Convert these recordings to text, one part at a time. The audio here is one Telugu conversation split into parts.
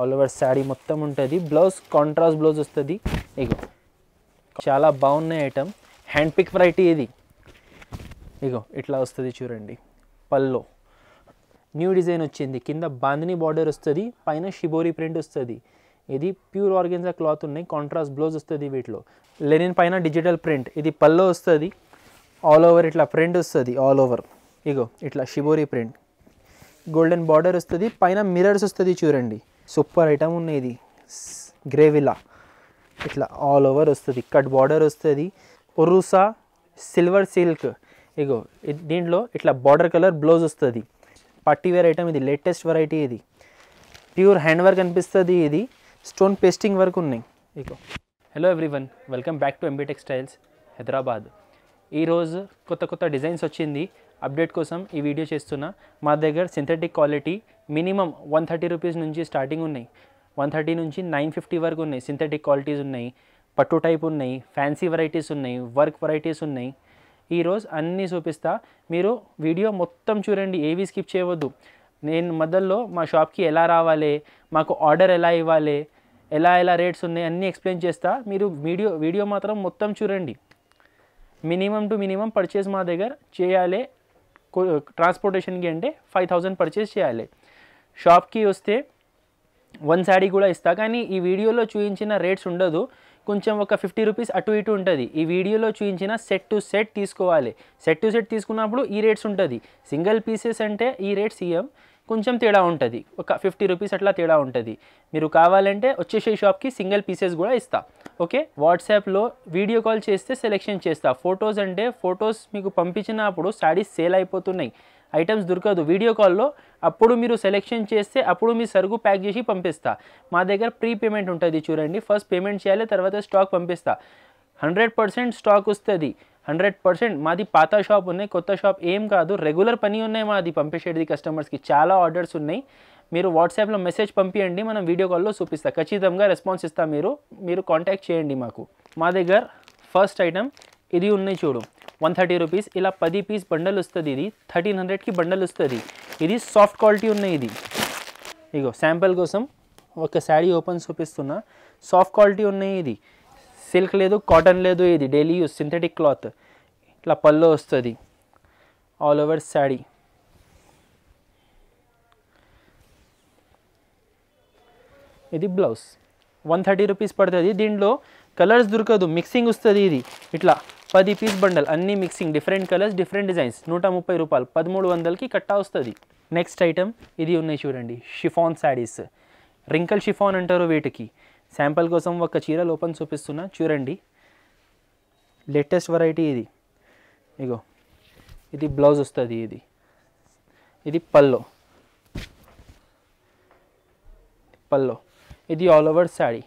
ఆల్ ఓవర్ శాడీ మొత్తం ఉంటుంది బ్లౌజ్ కాంట్రాస్ట్ బ్లౌజ్ వస్తుంది ఇగో చాలా బాగున్నాయి ఐటమ్ హ్యాండ్ పిక్ వెరైటీ ఇది ఇగో ఇట్లా వస్తుంది చూడండి పల్లో న్యూ డిజైన్ వచ్చింది కింద బాందిని బార్డర్ వస్తుంది పైన షిబోరీ ప్రింట్ వస్తుంది ఇది ప్యూర్ ఆర్గెన్జా క్లాత్ ఉన్నాయి కాంట్రాస్ట్ బ్లౌజ్ వస్తుంది వీటిలో లెనిన్ పైన డిజిటల్ ప్రింట్ ఇది పల్లో వస్తుంది ఆల్ ఓవర్ ఇట్లా ప్రింట్ వస్తుంది ఆల్ ఓవర్ ఇగో ఇట్లా షిబోరీ ప్రింట్ గోల్డెన్ బార్డర్ వస్తుంది పైన మిరర్స్ వస్తుంది చూడండి సూపర్ ఐటమ్ ఉన్నాయి ఇది గ్రేవిలా ఇట్లా ఆల్ ఓవర్ వస్తుంది కట్ బార్డర్ వస్తుంది ఒరుసా సిల్వర్ సిల్క్ ఇగో దీంట్లో ఇట్లా బార్డర్ కలర్ బ్లౌజ్ వస్తుంది పట్టి వేర్ ఐటమ్ ఇది లేటెస్ట్ వెరైటీ ఇది ప్యూర్ హ్యాండ్ వర్క్ అనిపిస్తుంది ఇది స్టోన్ పేస్టింగ్ వర్క్ ఉన్నాయి ఇగో hello everyone welcome back to MB textiles Hyderabad ఈరోజు కొత్త కొత్త డిజైన్స్ వచ్చింది అప్డేట్ కోసం ఈ వీడియో చేస్తున్న మా దగ్గర synthetic quality minimum one thirty rupees నుంచి స్టార్టింగ్ ఉన్నాయి వన్ థర్టీ నుంచి నైన్ ఫిఫ్టీ వరకు ఉన్నాయి సింథటిక్ క్వాలిటీస్ ఉన్నాయి పట్టు టైప్ ఉన్నాయి ఫ్యాన్సీ వెరైటీస్ ఉన్నాయి వర్క్ వెరైటీస్ ఉన్నాయి ఈరోజు అన్నీ చూపిస్తా మీరు వీడియో మొత్తం చూడండి ఏవి స్కిప్ చేయవద్దు నేను మధ్యలో మా షాప్కి ఎలా రావాలి మాకు ఆర్డర్ ఎలా ఇవ్వాలి ఎలా ఎలా రేట్స్ ఉన్నాయి అన్నీ ఎక్స్ప్లెయిన్ చేస్తా మీరు వీడియో వీడియో మాత్రం మొత్తం చూడండి మినిమం టు మినిమం పర్చేస్ మా దగ్గర చేయాలి ట్రాన్స్పోర్టేషన్కి అంటే ఫైవ్ థౌజండ్ పర్చేస్ చేయాలి షాప్కి వస్తే వన్ శాడీ కూడా ఇస్తా కానీ ఈ వీడియోలో చూపించిన రేట్స్ ఉండదు కొంచెం ఒక ఫిఫ్టీ రూపీస్ అటు ఇటు ఉంటుంది ఈ వీడియోలో చూపించిన సెట్ టు సెట్ తీసుకోవాలి సెట్ టు సెట్ తీసుకున్నప్పుడు ఈ రేట్స్ ఉంటుంది సింగిల్ పీసెస్ అంటే ఈ రేట్స్ ఇయ్యం కొంచెం తేడా ఉంటుంది ఒక ఫిఫ్టీ రూపీస్ అట్లా తేడా ఉంటుంది మీరు కావాలంటే వచ్చేసే షాప్కి సింగిల్ పీసెస్ కూడా ఇస్తా ఓకే వాట్సాప్లో వీడియో కాల్ చేస్తే సెలెక్షన్ చేస్తా ఫొటోస్ అంటే ఫొటోస్ మీకు పంపించినప్పుడు శాడీస్ సేల్ అయిపోతున్నాయి ఐటమ్స్ దొరకదు వీడియో కాల్లో అప్పుడు మీరు సెలెక్షన్ చేస్తే అప్పుడు మీ సరుకు ప్యాక్ చేసి పంపిస్తా మా దగ్గర ప్రీ పేమెంట్ ఉంటుంది చూడండి ఫస్ట్ పేమెంట్ చేయాలి తర్వాత స్టాక్ పంపిస్తా హండ్రెడ్ పర్సెంట్ స్టాక్ వస్తుంది హండ్రెడ్ పర్సెంట్ మాది పాత షాప్ ఉన్నాయి కొత్త షాప్ ఏం కాదు రెగ్యులర్ పని ఉన్నాయి మాది పంపించేది కస్టమర్స్కి చాలా ఆర్డర్స్ ఉన్నాయి మీరు వాట్సాప్లో మెసేజ్ పంపించండి మనం వీడియో కాల్లో చూపిస్తా ఖచ్చితంగా రెస్పాన్స్ ఇస్తా మీరు మీరు కాంటాక్ట్ చేయండి మాకు మా దగ్గర ఫస్ట్ ఐటమ్ ఇది ఉన్నాయి చూడు వన్ థర్టీ రూపీస్ ఇలా పది పీస్ బండల్ వస్తుంది ఇది థర్టీన్ హండ్రెడ్కి బండల్ వస్తుంది ఇది సాఫ్ట్ క్వాలిటీ ఉన్నాయి ఇది ఇగో శాంపిల్ కోసం ఒక శాడీ ఓపెన్ చూపిస్తున్నా సాఫ్ట్ క్వాలిటీ ఉన్నాయి ఇది సిల్క్ లేదు కాటన్ లేదు ఇది డైలీ యూస్ సింథటిక్ క్లాత్ ఇట్లా పల్లో వస్తుంది ఆల్ ఓవర్ శాడీ ఇది బ్లౌజ్ వన్ థర్టీ రూపీస్ పడుతుంది దీంట్లో కలర్స్ దొరకదు మిక్సింగ్ వస్తుంది ఇది ఇట్లా పది పీస్ బండల్ అన్ని mixing different colours different designs నూట ముప్పై రూపాయలు పదమూడు వందలకి కట్టా వస్తుంది నెక్స్ట్ ఐటమ్ ఇది ఉన్నాయి చూడండి షిఫాన్ శారీస్ రింకల్ షిఫాన్ అంటారు వీటికి శాంపుల్ కోసం ఒక చీర లోపల చూపిస్తున్నా చూడండి లేటెస్ట్ వెరైటీ ఇది ఇగో ఇది బ్లౌజ్ వస్తుంది ఇది ఇది పల్లో పల్లో ఇది all over sari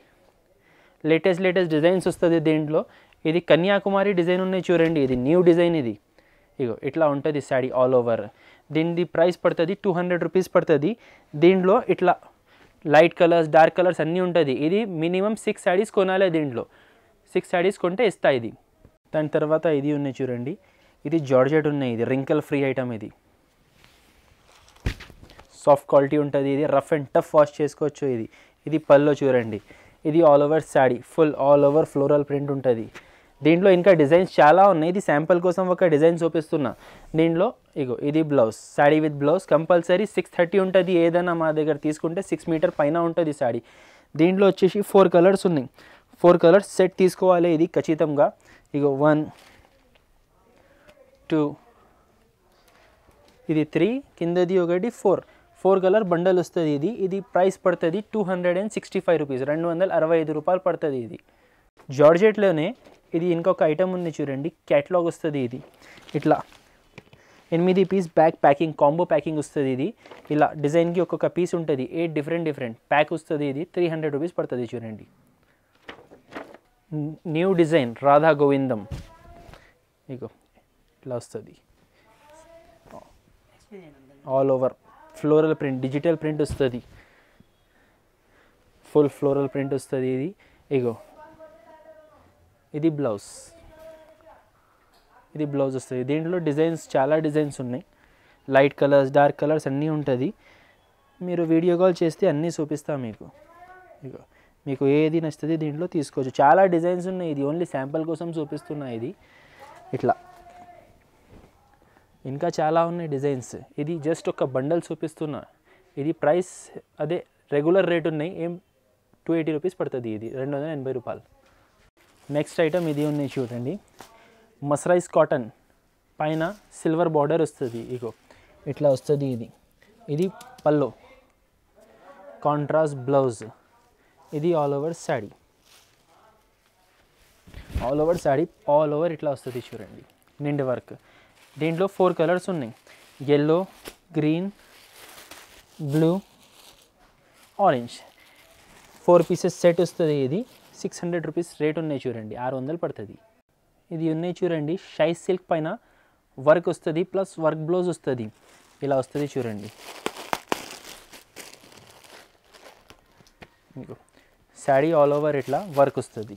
latest latest designs వస్తుంది దీంట్లో ఇది కన్యాకుమారి డిజైన్ ఉన్నాయి చూడండి ఇది న్యూ డిజైన్ ఇది ఇగో ఇట్లా ఉంటుంది శాడీ ఆల్ ఓవర్ దీనిది ప్రైస్ పడుతుంది టూ హండ్రెడ్ రూపీస్ పడుతుంది దీంట్లో ఇట్లా లైట్ కలర్స్ డార్క్ కలర్స్ అన్నీ ఉంటుంది ఇది మినిమం సిక్స్ శాడీస్ కొనాలి దీంట్లో సిక్స్ శాడీస్ కొంటే ఇస్తా ఇది దాని తర్వాత ఇది ఉన్నాయి చూడండి ఇది జార్జెట్ ఉన్నాయి ఇది రింకల్ ఫ్రీ ఐటమ్ ఇది సాఫ్ట్ క్వాలిటీ ఉంటుంది ఇది రఫ్ అండ్ టఫ్ వాష్ చేసుకోవచ్చు ఇది ఇది పల్లో చూడండి ఇది all over sari full all over floral print ఉంటుంది దీంట్లో ఇంకా డిజైన్స్ చాలా ఉన్నాయి ఇది శాంపుల్ కోసం ఒక డిజైన్ చూపిస్తున్నా దీంట్లో ఇగో ఇది blouse sari with blouse compulsory six thirty ఉంటుంది ఏదైనా మా దగ్గర తీసుకుంటే సిక్స్ మీటర్ పైన ఉంటుంది శాడీ దీంట్లో వచ్చేసి ఫోర్ కలర్స్ ఉన్నాయి ఫోర్ కలర్స్ సెట్ తీసుకోవాలి ఇది ఖచ్చితంగా ఇగో వన్ టూ ఇది త్రీ కిందది ఒకటి ఫోర్ ఫోర్ కలర్ బండల్ వస్తుంది ఇది ఇది ప్రైస్ పడుతుంది two hundred and sixty five rupees రెండు వందల అరవై ఐదు రూపాయలు పడుతుంది ఇది జార్జెట్లోనే ఇది ఇంకొక ఐటమ్ ఉంది చూడండి క్యాట్లాగ్ వస్తుంది ఇది ఇట్లా ఎనిమిది piece back packing combo packing వస్తుంది ఇది ఇలా డిజైన్కి ఒక్కొక్క పీస్ ఉంటుంది ఏ డిఫరెంట్ డిఫరెంట్ ప్యాక్ వస్తుంది ఇది త్రీ హండ్రెడ్ రూపీస్ పడుతుంది చూడండి న్యూ డిజైన్ రాధా గోవిందం మీకు ఇట్లా వస్తుంది all over floral print digital print వస్తుంది ఫుల్ ఫ్లోరల్ ప్రింట్ వస్తుంది ఇది ఇగో ఇది బ్లౌజ్ ఇది బ్లౌజ్ వస్తుంది దీంట్లో డిజైన్స్ చాలా డిజైన్స్ ఉన్నాయి లైట్ కలర్స్ డార్క్ కలర్స్ అన్నీ ఉంటుంది మీరు వీడియో కాల్ చేస్తే అన్నీ చూపిస్తాను మీకు మీకు ఏది నచ్చుతుంది దీంట్లో తీసుకోవచ్చు చాలా డిజైన్స్ ఉన్నాయి ఇది ఓన్లీ శాంపుల్ కోసం చూపిస్తున్నాయి ఇది ఇట్లా ఇంకా చాలా ఉన్నాయి డిజైన్స్ ఇది జస్ట్ ఒక బండల్ చూపిస్తున్నా ఇది ప్రైస్ అదే రెగ్యులర్ రేట్ ఉన్నాయి ఏం టూ ఎయిటీ రూపీస్ పడుతుంది ఇది రెండు వందల ఎనభై రూపాయలు నెక్స్ట్ ఐటమ్ ఇది ఉన్నాయి చూడండి మసరైజ్ కాటన్ పైన సిల్వర్ బార్డర్ వస్తుంది ఇగో ఇట్లా వస్తుంది ఇది ఇది పల్లో కాంట్రాస్ట్ బ్లౌజ్ ఇది all over sari all over sari all over ఇట్లా వస్తుంది చూడండి నిండి వర్క్ దీంట్లో ఫోర్ కలర్స్ ఉన్నాయి yellow green blue orange four pieces set వస్తుంది ఇది సిక్స్ హండ్రెడ్ రూపీస్ రేట్ ఉన్నాయి చూడండి ఆరు వందలు పడుతుంది ఇది ఉన్నాయి చూడండి షై సిల్క్ పైన వర్క్ వస్తుంది ప్లస్ వర్క్ బ్లౌజ్ వస్తుంది ఇలా వస్తుంది చూడండి శాడీ ఆల్ ఓవర్ ఇట్లా వర్క్ వస్తుంది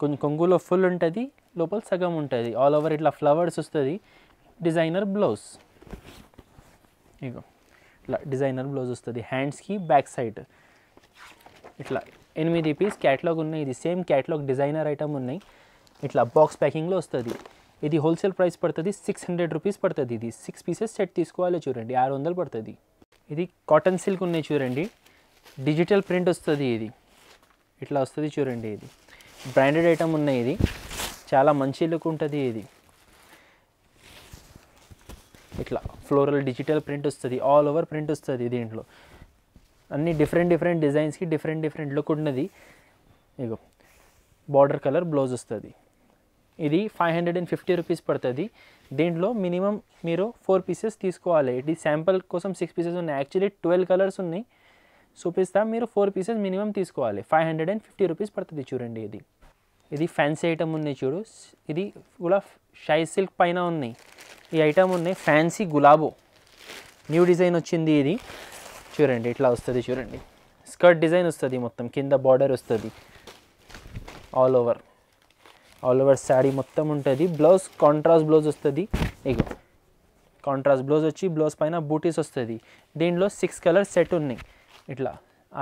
కొంచెం కొంగులో ఫుల్ ఉంటుంది లోపల సగం ఉంటుంది ఆల్ ఓవర్ ఇట్లా ఫ్లవర్స్ వస్తుంది డిజైనర్ బ్లౌజ్ ఇగో ఇట్లా డిజైనర్ బ్లౌజ్ వస్తుంది హ్యాండ్స్కి బ్యాక్ సైడ్ ఇట్లా ఎనిమిది పీస్ క్యాటలాగ్ ఉన్నాయి ఇది సేమ్ క్యాటలాగ్ డిజైనర్ ఐటమ్ ఉన్నాయి ఇట్లా బాక్స్ ప్యాకింగ్లో వస్తుంది ఇది హోల్సేల్ ప్రైస్ పడుతుంది సిక్స్ హండ్రెడ్ రూపీస్ పడుతుంది ఇది సిక్స్ పీసెస్ సెట్ తీసుకోవాలి చూడండి ఆరు వందలు పడుతుంది ఇది కాటన్ సిల్క్ ఉన్నాయి చూడండి డిజిటల్ ప్రింట్ వస్తుంది ఇది ఇట్లా వస్తుంది చూడండి ఇది బ్రాండెడ్ ఐటమ్ ఉన్నాయి ఇది చాలా మంచి లుక్ ఉంటుంది ఇది ఇట్లా ఫ్లోరల్ డిజిటల్ ప్రింట్ వస్తుంది ఆల్ ఓవర్ ప్రింట్ వస్తుంది దీంట్లో అన్ని డిఫరెంట్ డిఫరెంట్ డిజైన్స్కి డిఫరెంట్ డిఫరెంట్ లుక్ ఉన్నది ఇగో బార్డర్ కలర్ బ్లౌజ్ వస్తుంది ఇది five hundred and fifty rupees పడుతుంది దీంట్లో మినిమం మీరు ఫోర్ పీసెస్ తీసుకోవాలి ఇది శాంపుల్ కోసం సిక్స్ పీసెస్ ఉన్నాయి యాక్చువల్లీ ట్వెల్వ్ కలర్స్ ఉన్నాయి చూపిస్తా మీరు ఫోర్ పీసెస్ మినిమం తీసుకోవాలి five hundred and fifty rupees పడుతుంది చూడండి ఇది ఇది ఫ్యాన్సీ ఐటమ్ ఉన్నాయి చూడు ఇది కూడా షై సిల్క్ పైన ఉన్నాయి ఈ ఐటమ్ ఉన్నాయి ఫ్యాన్సీ గులాబో న్యూ డిజైన్ వచ్చింది ఇది చూడండి ఇట్లా వస్తుంది చూడండి స్కర్ట్ డిజైన్ వస్తుంది మొత్తం కింద బార్డర్ వస్తుంది all over all over sari మొత్తం ఉంటుంది బ్లౌజ్ కాంట్రాస్ట్ బ్లౌజ్ వస్తుంది ఇగో కాంట్రాస్ట్ బ్లౌజ్ వచ్చి బ్లౌజ్ పైన బూటీస్ వస్తుంది దీనిలో సిక్స్ కలర్ సెట్ ఉన్నాయి ఇట్లా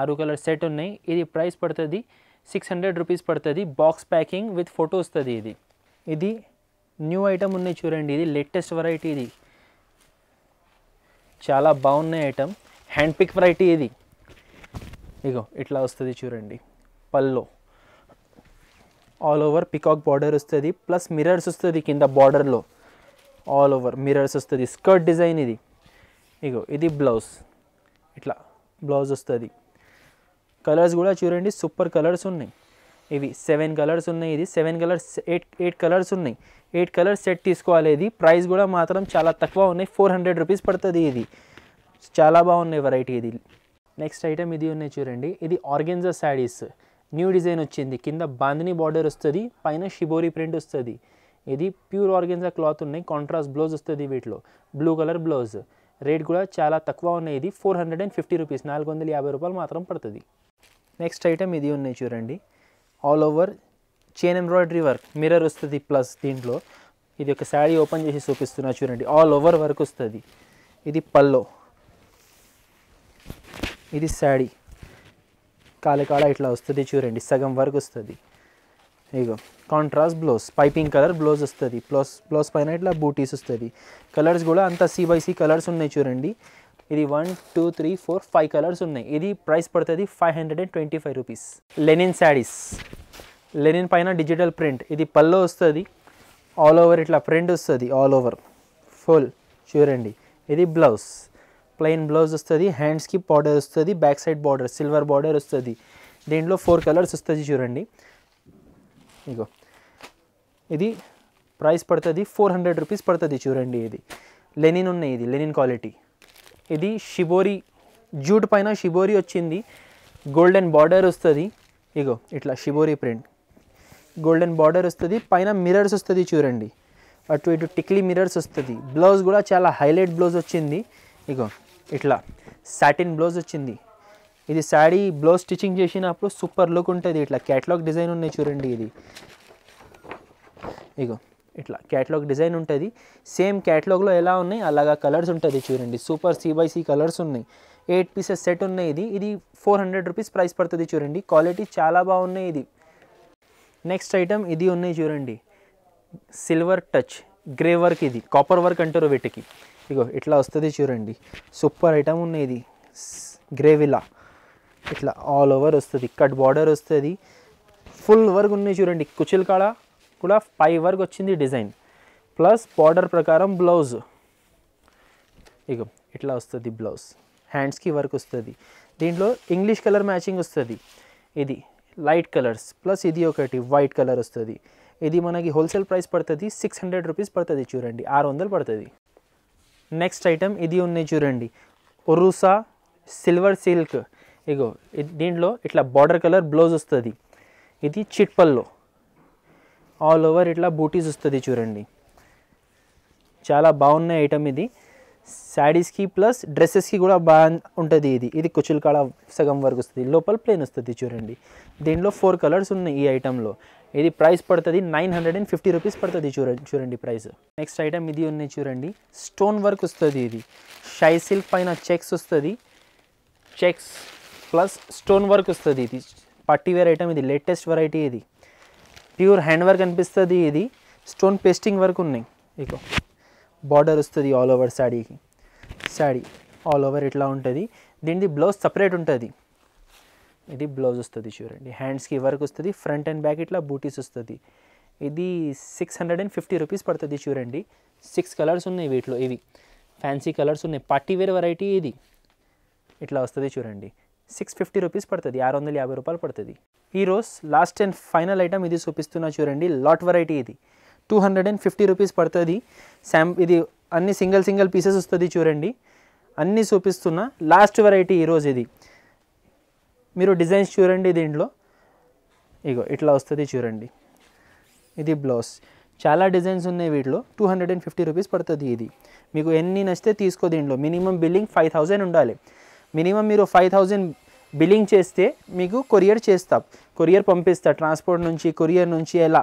ఆరు కలర్ సెట్ ఉన్నాయి ఇది ప్రైస్ పడుతుంది సిక్స్ హండ్రెడ్ రూపీస్ పడుతుంది బాక్స్ ప్యాకింగ్ విత్ ఫోటో వస్తుంది ఇది ఇది న్యూ ఐటమ్ ఉన్నాయి చూడండి ఇది లేటెస్ట్ వెరైటీ ఇది చాలా బాగున్నాయి ఐటమ్ హ్యాండ్ పిక్ వెరైటీ ఇది ఇగో ఇట్లా వస్తుంది చూడండి pallu all over peacock border వస్తుంది ప్లస్ మిరర్స్ వస్తుంది కింద బార్డర్లో ఆల్ ఓవర్ మిరర్స్ వస్తుంది స్కర్ట్ డిజైన్ ఇది ఇగో ఇది బ్లౌజ్ ఇట్లా బ్లౌజ్ వస్తుంది కలర్స్ కూడా చూడండి సూపర్ కలర్స్ ఉన్నాయి ఇవి సెవెన్ కలర్స్ ఉన్నాయి ఇది seven colours eight eight colours ఉన్నాయి ఎయిట్ కలర్స్ సెట్ తీసుకోవాలి ఇది ప్రైస్ కూడా మాత్రం చాలా తక్కువ ఉన్నాయి ఫోర్ హండ్రెడ్ రూపీస్ పడుతుంది ఇది చాలా బాగున్నాయి వెరైటీ ఇది నెక్స్ట్ ఐటమ్ ఇది ఉన్నాయి చూడండి ఇది ఆర్గెన్జా శారీస్ న్యూ డిజైన్ వచ్చింది కింద బాందిని బార్డర్ వస్తుంది పైన షిబోరి ప్రింట్ వస్తుంది ఇది ప్యూర్ ఆర్గెన్జా క్లాత్ ఉన్నాయి కాంట్రాస్ట్ బ్లౌజ్ వస్తుంది వీటిలో బ్లూ కలర్ బ్లౌజ్ రేట్ కూడా చాలా తక్కువ ఉన్నాయి ఇది four hundred and fifty rupees నాలుగు వందల యాభై రూపాయలు మాత్రం పడుతుంది నెక్స్ట్ ఐటమ్ ఇది ఉన్నాయి చూడండి all over chain embroidery work mirror వస్తుంది ప్లస్ దీంట్లో ఇది ఒక శాడీ ఓపెన్ చేసి చూపిస్తున్నా చూడండి ఆల్ ఓవర్ వర్క్ వస్తుంది ఇది పల్లో ఇది శాడీ కాలికాడ ఇట్లా వస్తుంది చూడండి సగం వరకు వస్తుంది ఇగో contrast blouse piping colour blouse వస్తుంది బ్లౌస్ బ్లౌజ్ పైన ఇట్లా బూటీస్ వస్తుంది కలర్స్ కూడా అంతా సి బై సి కలర్స్ ఉన్నాయి చూడండి ఇది one two three four five colours ఉన్నాయి ఇది ప్రైస్ పడుతుంది five hundred and twenty five rupees linen saris linen పైన డిజిటల్ ప్రింట్ ఇది పల్లో వస్తుంది ఆల్ ఓవర్ ఇట్లా ప్రింట్ వస్తుంది ఆల్ ఓవర్ ఫుల్ చూడండి ఇది బ్లౌజ్ ప్లెయిన్ బ్లౌజ్ వస్తుంది హ్యాండ్స్కి బార్డర్ వస్తుంది back side border silver border వస్తుంది దీంట్లో ఫోర్ కలర్స్ వస్తుంది చూడండి ఇగో ఇది ప్రైస్ పడుతుంది ఫోర్ హండ్రెడ్ రూపీస్ పడుతుంది చూడండి ఇది లెనిన్ ఉన్నాయి ఇది లెనిన్ క్వాలిటీ ఇది షిబోరి జూట్ పైన షిబోరి వచ్చింది గోల్డెన్ బార్డర్ వస్తుంది ఇగో ఇట్లా షిబోరి ప్రింట్ గోల్డెన్ బార్డర్ వస్తుంది పైన మిరర్స్ వస్తుంది చూడండి అటు ఇటు టిక్లీ మిరర్స్ వస్తుంది బ్లౌజ్ కూడా చాలా హైలైట్ బ్లౌజ్ వచ్చింది ఇగో ఇట్లా సాటిన్ బ్లౌజ్ వచ్చింది ఇది శాడీ బ్లౌజ్ స్టిచ్చింగ్ చేసినప్పుడు సూపర్ లుక్ ఉంటుంది ఇట్లా క్యాట్లాగ్ డిజైన్ ఉన్నాయి చూడండి ఇది ఇగో ఇట్లా క్యాట్లాగ్ డిజైన్ ఉంటుంది సేమ్ క్యాట్లాగ్లో ఎలా ఉన్నాయి అలాగా కలర్స్ ఉంటుంది చూడండి super C by C colours ఉన్నాయి ఎయిట్ పీసెస్ సెట్ ఉన్నాయి ఇది ఇది ఫోర్ హండ్రెడ్ రూపీస్ ప్రైస్ పడుతుంది చూడండి క్వాలిటీ చాలా బాగున్నాయి ఇది నెక్స్ట్ ఐటమ్ ఇది ఉన్నాయి చూడండి సిల్వర్ టచ్ గ్రే వర్క్ ఇది కాపర్ వర్క్ అంటారు వీటికి ఇగో ఇట్లా వస్తుంది చూడండి సూపర్ ఐటమ్ ఉన్నది గ్రేవీలా గ్రేవిలా ఇట్లా ఆల్ ఓవర్ వస్తుంది కట్ బార్డర్ వస్తుంది ఫుల్ వర్క్ ఉన్నాయి చూడండి కుచిల్ కాడ కూడా ఫైవ్ వర్క్ వచ్చింది డిజైన్ ప్లస్ బార్డర్ ప్రకారం బ్లౌజ్ ఇగో ఇట్లా వస్తుంది బ్లౌజ్ హ్యాండ్స్కి వర్క్ వస్తుంది దీంట్లో ఇంగ్లీష్ కలర్ మ్యాచింగ్ వస్తుంది ఇది లైట్ కలర్స్ ప్లస్ ఇది ఒకటి వైట్ కలర్ వస్తుంది ఇది మనకి హోల్సేల్ ప్రైస్ పడుతుంది సిక్స్ హండ్రెడ్ రూపీస్ పడుతుంది చూడండి ఆరు వందలు పడుతుంది నెక్స్ట్ ఐటెం ఇది ఉన్నాయి చూడండి ఒరుసా సిల్వర్ సిల్క్ ఇగో దీంట్లో ఇట్లా బార్డర్ కలర్ బ్లౌజ్ వస్తుంది ఇది చిట్పల్లో ఆల్ ఓవర్ ఇట్లా బూటీస్ వస్తుంది చూడండి చాలా బాగున్నాయి ఐటమ్ ఇది శాడీస్కి ప్లస్ డ్రెస్సెస్కి కూడా బాగా ఉంటుంది ఇది ఇది కుచుల్ సగం వరకు వస్తుంది లోపల ప్లేన్ వస్తుంది చూడండి దీనిలో ఫోర్ కలర్స్ ఉన్నాయి ఈ ఐటెంలో ఇది ప్రైస్ పడుతుంది nine hundred and fifty rupees పడుతుంది చూడండి చూడండి ప్రైస్ నెక్స్ట్ ఐటమ్ ఇది ఉన్నాయి చూడండి స్టోన్ వర్క్ వస్తుంది ఇది షై సిల్క్ పైన చెక్స్ వస్తుంది చెక్స్ ప్లస్ స్టోన్ వర్క్ వస్తుంది ఇది పార్టీవేర్ వేర్ ఐటమ్ ఇది లేటెస్ట్ వెరైటీ ఇది ప్యూర్ హ్యాండ్ వర్క్ అనిపిస్తుంది ఇది స్టోన్ పేస్టింగ్ వర్క్ ఉన్నాయి ఇక బార్డర్ వస్తుంది ఆల్ ఓవర్ శాడీకి శాడీ ఆల్ ఓవర్ ఇట్లా ఉంటుంది దీనిది బ్లౌజ్ సపరేట్ ఉంటుంది ఇది బ్లౌజ్ వస్తుంది చూడండి హ్యాండ్స్కి వర్క్ వస్తుంది ఫ్రంట్ అండ్ బ్యాక్ ఇట్లా బూటీస్ వస్తుంది ఇది six hundred and fifty rupees పడుతుంది చూడండి సిక్స్ కలర్స్ ఉన్నాయి వీటిలో ఇవి ఫ్యాన్సీ కలర్స్ ఉన్నాయి పార్టీ వేర్ వెరైటీ ఇది ఇట్లా వస్తుంది చూడండి సిక్స్ ఫిఫ్టీ రూపీస్ పడుతుంది ఆరు వందల యాభై రూపాయలు పడుతుంది ఈరోజు లాస్ట్ అండ్ ఫైనల్ ఐటమ్ ఇది చూపిస్తున్నా చూడండి లాట్ వెరైటీ ఇది two hundred and fifty rupees పడుతుంది శాం ఇది అన్ని సింగిల్ సింగిల్ పీసెస్ వస్తుంది చూడండి అన్నీ చూపిస్తున్న లాస్ట్ వెరైటీ ఈరోజు ఇది మీరు డిజైన్స్ చూడండి దీంట్లో ఇగో ఇట్లా వస్తుంది చూడండి ఇది బ్లౌజ్ చాలా డిజైన్స్ ఉన్నాయి వీటిలో two hundred and fifty rupees పడుతుంది ఇది మీకు ఎన్ని నచ్చితే తీసుకో దీంట్లో మినిమం బిల్లింగ్ ఫైవ్ థౌజండ్ ఉండాలి మినిమం మీరు ఫైవ్ థౌజండ్ బిల్లింగ్ చేస్తే మీకు కొరియర్ చేస్తాం కొరియర్ పంపిస్తా ట్రాన్స్పోర్ట్ నుంచి కొరియర్ నుంచి ఎలా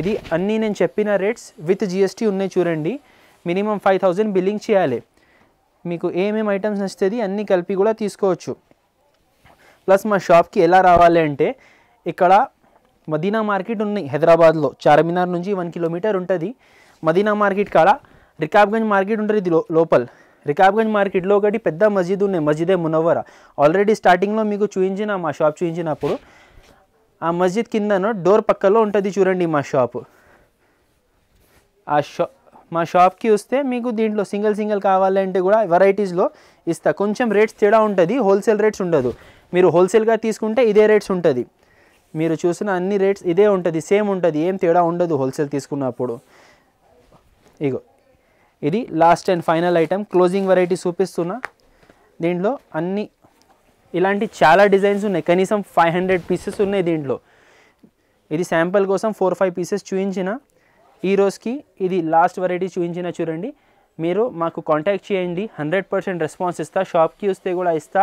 ఇది అన్నీ నేను చెప్పిన రేట్స్ విత్ జిఎస్టీ ఉన్నాయి చూడండి మినిమం ఫైవ్ థౌజండ్ బిల్లింగ్ చేయాలి మీకు ఏమేమి ఐటమ్స్ నచ్చుతుంది అన్నీ కలిపి కూడా తీసుకోవచ్చు ప్లస్ మా షాప్కి ఎలా రావాలి అంటే ఇక్కడ మదీనా మార్కెట్ ఉన్నాయి హైదరాబాద్లో చార్మినార్ నుంచి వన్ కిలోమీటర్ ఉంటుంది మదీనా మార్కెట్ కాడ రికాబ్గంజ్ మార్కెట్ ఉంటుంది ఇది లోపల రికాబ్గంజ్ మార్కెట్లో ఒకటి పెద్ద మస్జిద్ ఉన్నాయి మస్జిదే మునవ్వర ఆల్రెడీ స్టార్టింగ్లో మీకు చూపించిన మా షాప్ చూపించినప్పుడు ఆ మస్జిద్ కిందనో డోర్ పక్కలో ఉంటుంది చూడండి మా షాప్ ఆ షా మా షాప్కి వస్తే మీకు దీంట్లో సింగిల్ సింగిల్ కావాలంటే కూడా వెరైటీస్లో ఇస్తా కొంచెం రేట్స్ తేడా ఉంటుంది హోల్సేల్ రేట్స్ ఉండదు మీరు హోల్సేల్గా తీసుకుంటే ఇదే రేట్స్ ఉంటుంది మీరు చూసిన అన్ని రేట్స్ ఇదే ఉంటుంది సేమ్ ఉంటుంది ఏం తేడా ఉండదు హోల్సేల్ తీసుకున్నప్పుడు ఇగో ఇది last and final item closing variety చూపిస్తున్నా దీంట్లో అన్ని ఇలాంటి చాలా డిజైన్స్ ఉన్నాయి కనీసం ఫైవ్ హండ్రెడ్ పీసెస్ ఉన్నాయి దీంట్లో ఇది శాంపుల్ కోసం ఫోర్ ఫైవ్ పీసెస్ చూపించిన ఈ రోజుకి ఇది లాస్ట్ వెరైటీ చూపించిన చూడండి మీరు మాకు కాంటాక్ట్ చేయండి హండ్రెడ్ పర్సెంట్ రెస్పాన్స్ ఇస్తా షాప్కి వస్తే కూడా ఇస్తా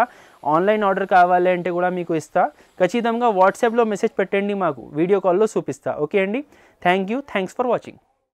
ఆన్లైన్ ఆర్డర్ కావాలి అంటే కూడా మీకు ఇస్తా ఖచ్చితంగా వాట్సాప్లో మెసేజ్ పెట్టండి మాకు వీడియో కాల్లో చూపిస్తా ఓకే అండి thank you thanks for watching